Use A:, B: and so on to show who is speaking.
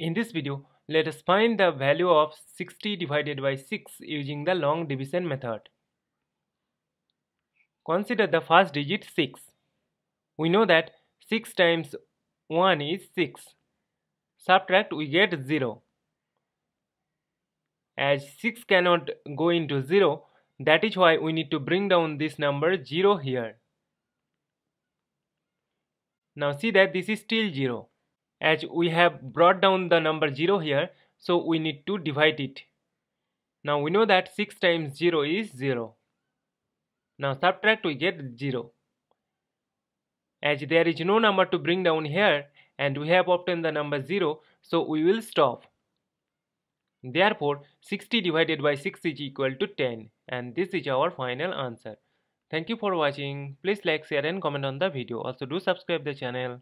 A: In this video, let us find the value of 60 divided by 6 using the long division method. Consider the first digit 6. We know that 6 times 1 is 6. Subtract we get 0. As 6 cannot go into 0, that is why we need to bring down this number 0 here. Now see that this is still 0 as we have brought down the number 0 here so we need to divide it now we know that 6 times 0 is 0 now subtract we get 0 as there is no number to bring down here and we have obtained the number 0 so we will stop therefore 60 divided by 6 is equal to 10 and this is our final answer thank you for watching please like share and comment on the video also do subscribe the channel